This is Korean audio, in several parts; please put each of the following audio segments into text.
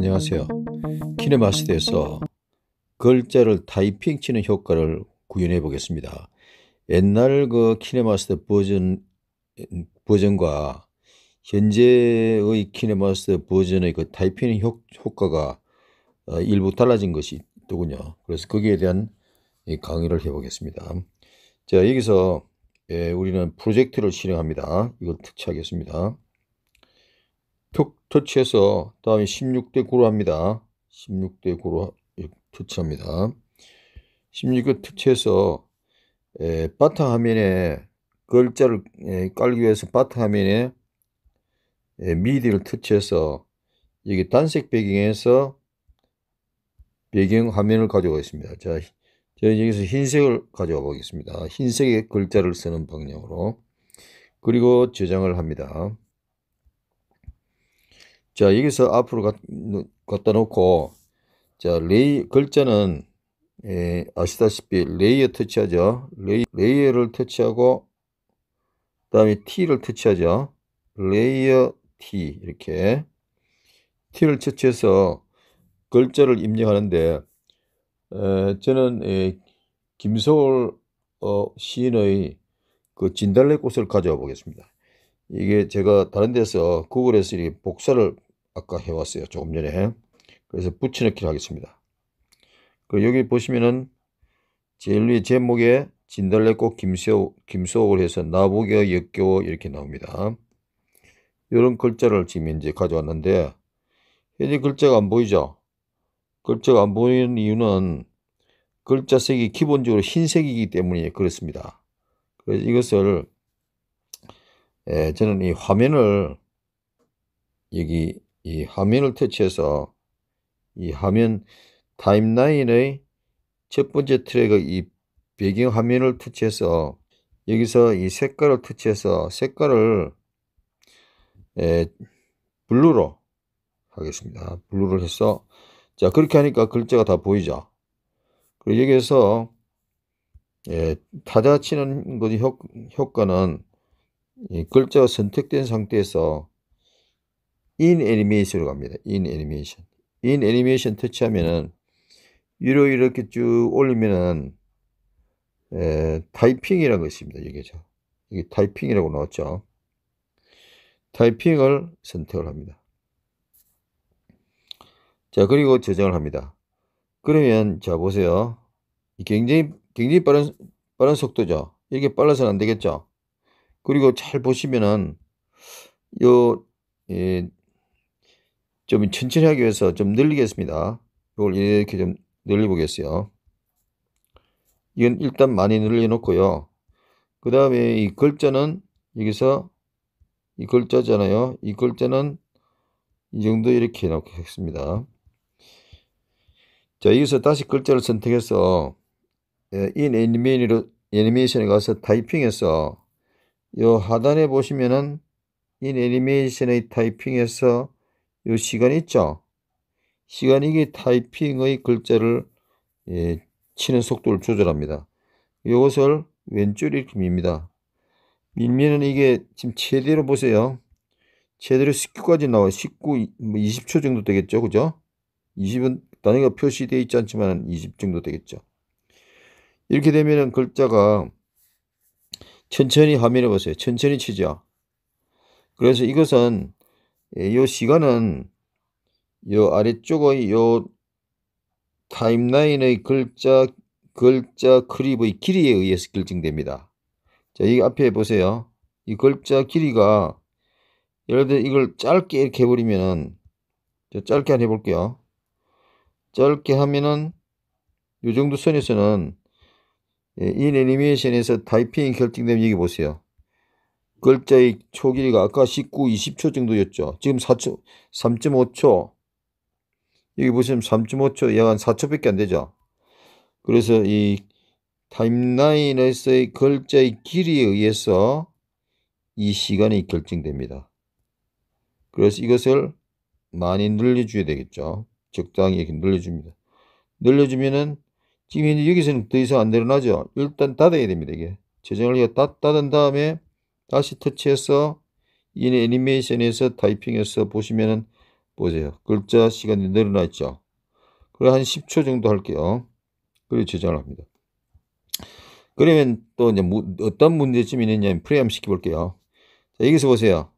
안녕하세요. 키네마스터에서 글자를 타이핑 치는 효과를 구현해 보겠습니다. 옛날 그 키네마스터 버전, 버전과 현재의 키네마스터 버전의 그 타이핑 효과가 어, 일부 달라진 것이 있더군요. 그래서 거기에 대한 강의를 해보겠습니다. 자, 여기서 예, 우리는 프로젝트를 실행합니다. 이걸 특치하겠습니다. 터치해서 다음에 16대 9로 합니다. 16대 9로 터치합니다. 예, 16을 터치해서 예, 바탕화면에 글자를 예, 깔기 위해서 바탕화면에 미디를 터치해서 여기 단색 배경에서 배경 화면을 가져가겠습니다. 자, 저는 여기서 흰색을 가져와 보겠습니다. 흰색의 글자를 쓰는 방향으로 그리고 저장을 합니다. 자, 여기서 앞으로 갖, 갖다 놓고, 자, 레이, 글자는, 에, 예, 아시다시피 레이어 터치하죠. 레이, 레이어를 터치하고, 그 다음에 T를 터치하죠. 레이어 T, 이렇게. T를 터치해서 글자를 입력하는데, 에, 저는, 에, 예, 김서울 어, 시인의 그 진달래꽃을 가져와 보겠습니다. 이게 제가 다른 데서 구글에서 복사를 아까 해왔어요. 조금 전에. 그래서 붙여넣기를 하겠습니다. 그 여기 보시면은 제일 위에 제목에 진달래꽃 김소, 김소옥을 해서 나보기가 역겨워 이렇게 나옵니다. 이런 글자를 지금 이제 가져왔는데 현재 글자가 안 보이죠? 글자가 안 보이는 이유는 글자 색이 기본적으로 흰색이기 때문에 그렇습니다. 그래서 이것을 예, 저는 이 화면을 여기 이 화면을 터치해서 이 화면 타임라인의 첫 번째 트랙의 이 배경 화면을 터치해서 여기서 이 색깔을 터치해서 색깔을 에, 블루로 하겠습니다. 블루를 해서 자 그렇게 하니까 글자가 다 보이죠. 그리고 여기에서 예, 타자 치는 것의 효, 효과는 이 글자가 선택된 상태에서 인애니메이션으로 갑니다. 인 애니메이션. 인 애니메이션 터치하면은 위로 이렇게 쭉 올리면은 에, 타이핑이라는 것입니다. 여기죠. 이게 타이핑이라고 나왔죠. 타이핑을 선택을 합니다. 자, 그리고 저장을 합니다. 그러면 자 보세요. 굉장히 굉장히 빠른 빠른 속도죠. 이렇게 빨라서는 안 되겠죠. 그리고 잘 보시면은 요 예, 좀 천천히 하기 위해서 좀 늘리겠습니다. 이걸 이렇게 좀 늘려보겠어요. 이건 일단 많이 늘려놓고요. 그 다음에 이 글자는 여기서 이 글자잖아요. 이 글자는 이 정도 이렇게 해 놓겠습니다. 자, 여기서 다시 글자를 선택해서 인 애니메이션으로 애니메이션에 가서 타이핑해서 요 하단에 보시면은 인 애니메이션의 타이핑해서 요 시간 있죠? 시간 이게 이 타이핑의 글자를 예, 치는 속도를 조절합니다. 이것을 왼쪽 읽힘입니다. 밀면은 이게 지금 최대로 보세요. 최대로 19까지 나와요. 19, 뭐 20초 정도 되겠죠. 그죠? 20은 단위가 표시되어 있지 않지만 20 정도 되겠죠. 이렇게 되면은 글자가 천천히 화면에 보세요. 천천히 치죠. 그래서 이것은 이 예, 시간은 요 아래쪽의 요 타임라인의 글자 글자 크립의 길이에 의해서 결정됩니다. 자, 여기 앞에 보세요. 이 글자 길이가 예를 들어 이걸 짧게 이렇게 해버리면은 짧게 한 해볼게요. 짧게 하면은 요 정도 선에서는 예, 이 애니메이션에서 타이핑이 결정되면 여기 보세요. 글자의 초 길이가 아까 19, 20초 정도였죠. 지금 4초, 3.5초. 여기 보시면 3.5초, 약한 4초밖에 안 되죠. 그래서 이 타임라인에서의 글자의 길이에 의해서 이 시간이 결정됩니다. 그래서 이것을 많이 늘려줘야 되겠죠. 적당히 이렇게 늘려줍니다. 늘려주면은 지금 현재 여기서는 더 이상 안 늘어나죠. 일단 닫아야 됩니다. 이게 재정을 닫, 닫은 다음에 다시 터치해서 이 애니메이션에서 타이핑해서 보시면은 보세요. 글자 시간이 늘어나 있죠. 그래 한 10초 정도 할게요. 그리고 저장을 합니다. 그러면 또 이제 무, 어떤 문제점이 있느냐 프레임 시켜볼게요. 자, 여기서 보세요.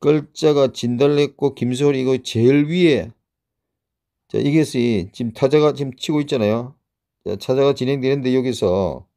글자가 진달래꽃 김소리 이거 제일 위에 자 이것이 지금 타자가 지금 치고 있잖아요. 자, 타자가 진행되는데 여기서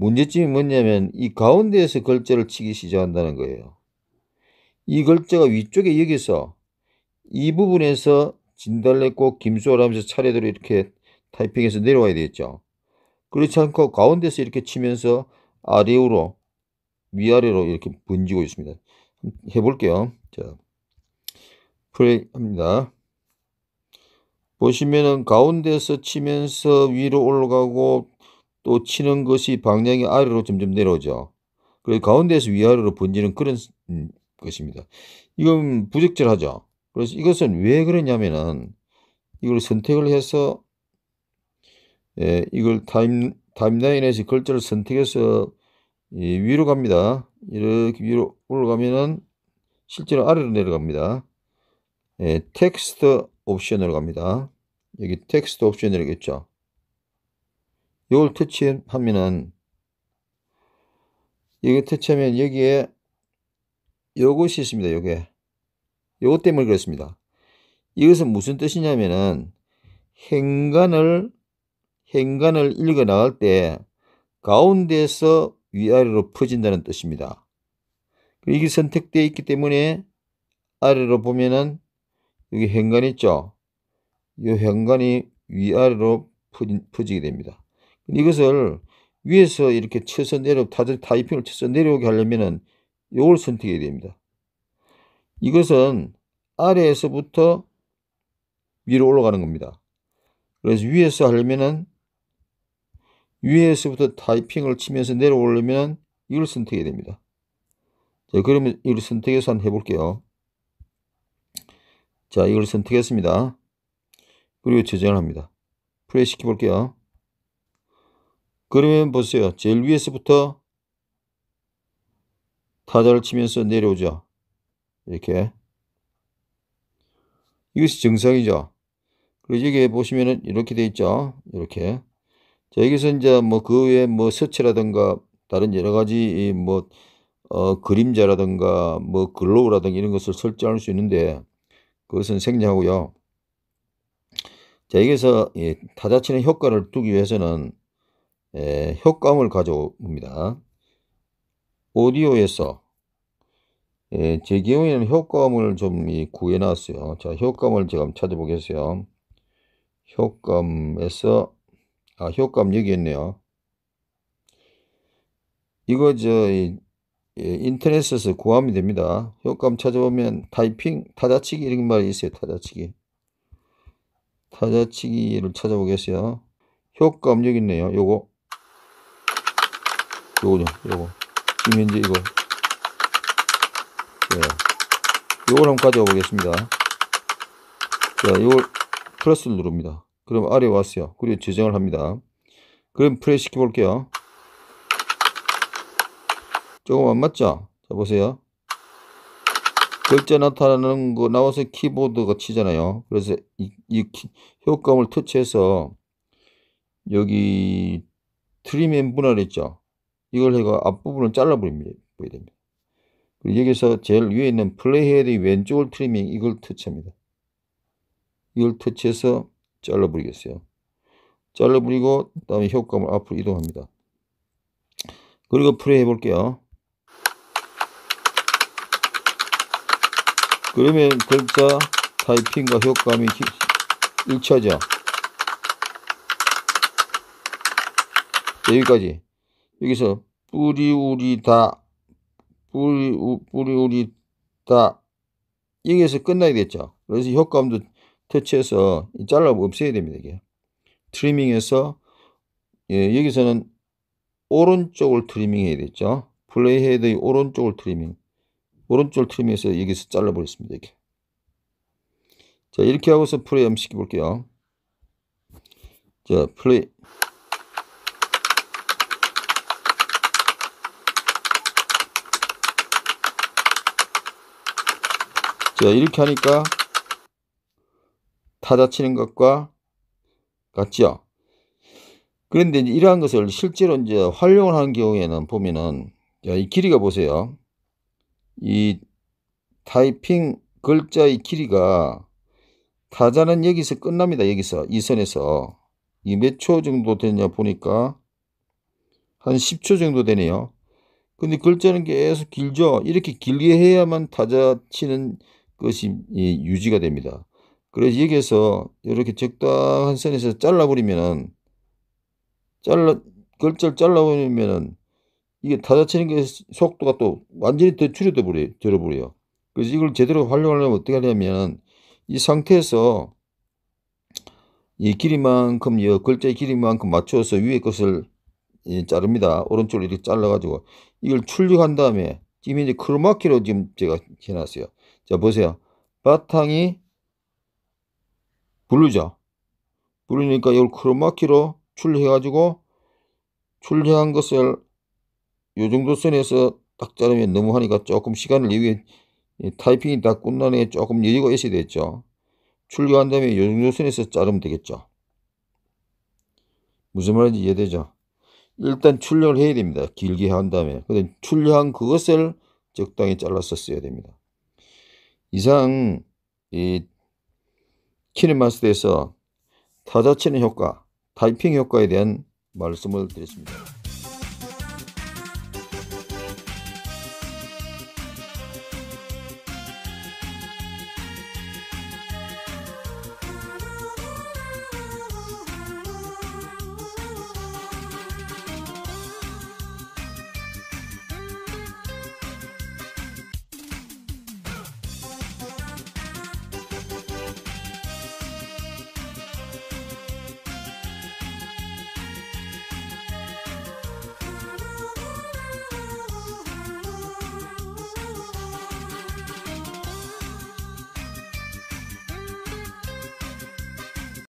문제점이 뭐냐면 이 가운데에서 글자를 치기 시작한다는 거예요. 이 글자가 위쪽에 여기서 이 부분에서 진달래꽃 김수월 하면서 차례대로 이렇게 타이핑해서 내려와야 되겠죠. 그렇지 않고 가운데서 이렇게 치면서 아래로 위아래로 이렇게 번지고 있습니다. 해볼게요. 자, 플레이 합니다. 보시면은 가운데서 치면서 위로 올라가고 또 치는 것이 방향이 아래로 점점 내려오죠. 그래서 가운데에서 위아래로 번지는 그런 음, 것입니다. 이건 부적절하죠. 그래서 이것은 왜 그러냐면은 이걸 선택을 해서 예, 이걸 타임 타임라인에서 글자를 선택해서 예, 위로 갑니다. 이렇게 위로 올라가면은 실제로 아래로 내려갑니다. 예, 텍스트 옵션으로 갑니다. 여기 텍스트 옵션이라고 했죠. 이걸 터치하면은 이거 터치하면 여기에 요것이 있습니다. 요게. 요것 때문에 그렇습니다. 이것은 무슨 뜻이냐면은 행간을 행간을 읽어 나갈 때 가운데에서 위아래로 퍼진다는 뜻입니다. 이게 선택되어 있기 때문에 아래로 보면은 여기 행간 있죠? 이 행간이 위아래로 퍼지게 됩니다. 이것을 위에서 이렇게 쳐서 내려 타들 타이핑을 쳐서 내려오게 하려면은 요걸 선택해야 됩니다. 이것은 아래에서부터 위로 올라가는 겁니다. 그래서 위에서 하려면은 위에서부터 타이핑을 치면서 내려오려면 이걸 선택해야 됩니다. 자, 그러면 이걸 선택해서 한번 해볼게요. 자, 이걸 선택했습니다. 그리고 저장을 합니다. 플레이 시켜볼게요. 그러면 보세요. 제일 위에서부터 타자를 치면서 내려오죠. 이렇게. 이것이 정상이죠. 그리고 여기 보시면은 이렇게 돼 있죠. 이렇게. 자, 여기서 이제 뭐 그 외에 뭐 서체라든가 다른 여러 가지 뭐, 어, 그림자라든가 뭐 글로우라든가 이런 것을 설정할 수 있는데 그것은 생략하고요. 자, 여기서 예, 타자치는 효과를 두기 위해서는 에, 예, 효과음을 가져옵니다. 오디오에서 예, 제 경우에는 효과음을 좀 구해놨어요. 자, 효과음을 제가 한번 찾아보겠어요. 효과음에서 아, 효과음 여기 있네요. 이거 저 예, 인터넷에서 구하면 됩니다. 효과음 찾아보면 타이핑, 타자치기 이런 말이 있어요. 타자치기. 타자치기를 찾아보겠어요. 효과음 여기 있네요. 요거 요거죠. 요거. 지금 현재 이거. 예. 요걸 한번 가져와 보겠습니다. 자, 요걸 플러스를 누릅니다. 그럼 아래 왔어요. 그리고 저장을 합니다. 그럼 플레이 시켜 볼게요. 조금 안 맞죠? 자, 보세요. 글자 나타나는 거 나와서 키보드가 치잖아요. 그래서 이, 이 키, 효과음을 터치해서 여기 트림 앤 분할 했죠 이걸 해가 앞부분을 잘라버립니다. 보여야 됩니다. 그리고 여기서 제일 위에 있는 플레이헤드의 왼쪽을 트리밍 이걸 터치합니다. 이걸 터치해서 잘라버리겠어요. 잘라버리고 다음에 효과물 앞으로 이동합니다. 그리고 플레이 해볼게요. 그러면 글자 타이핑과 효과음이 일치하죠. 네, 여기까지 여기서 뿌리우리다 뿌리 우리다 여기에서 끝나게 됐죠. 그래서 효과음도 터치해서 잘라 없애야 됩니다. 이게 트리밍해서 예, 여기서는 오른쪽을 트리밍해야 되죠. 플레이헤드의 오른쪽을 트리밍 오른쪽을 트리밍해서 여기서 잘라버렸습니다. 이렇게 자 이렇게 하고서 플레이 음식해 볼게요. 자 플레이 자, 이렇게 하니까 타자치는 것과 같지 그런데 이러한 것을 실제로 이제 활용을 하는 경우에는 보면은 자, 이 길이가 보세요. 이 타이핑 글자의 길이가 타자는 여기서 끝납니다. 여기서 이 선에서 이 몇 초 정도 되냐 보니까 한 10초 정도 되네요. 근데 글자는 계속 길죠. 이렇게 길게 해야만 타자 치는 것이 유지가 됩니다. 그래서 여기에서 이렇게 적당한 선에서 잘라버리면은 잘라 글자를 잘라버리면은 이게 타자치는 게 속도가 또 완전히 더줄여 버려 요 그래서 이걸 제대로 활용하려면 어떻게 하냐면 이 상태에서 이 길이만큼 이 글자의 길이만큼 맞춰서 위에 것을 예, 자릅니다. 오른쪽으로 이렇게 잘라가지고 이걸 출력한 다음에 지금 이제 크로마키로 지금 제가 해놨어요. 자, 보세요. 바탕이 블루죠. 블루니까 이걸 크로마키로 출해가지고 력출력한 것을 요 정도 선에서 딱 자르면 너무 하니까 조금 시간을 여후에 타이핑이 다 끝난 후에 조금 여유가 있어야 되겠죠. 출력한 다음에 요 정도 선에서 자르면 되겠죠. 무슨 말인지 이해되죠? 일단 출력을 해야 됩니다. 길게 한 다음에. 근데 출력한 그것을 적당히 잘라서 써야 됩니다. 이상 이 키네마스터에서 타자치는 효과, 타이핑 효과에 대한 말씀을 드렸습니다.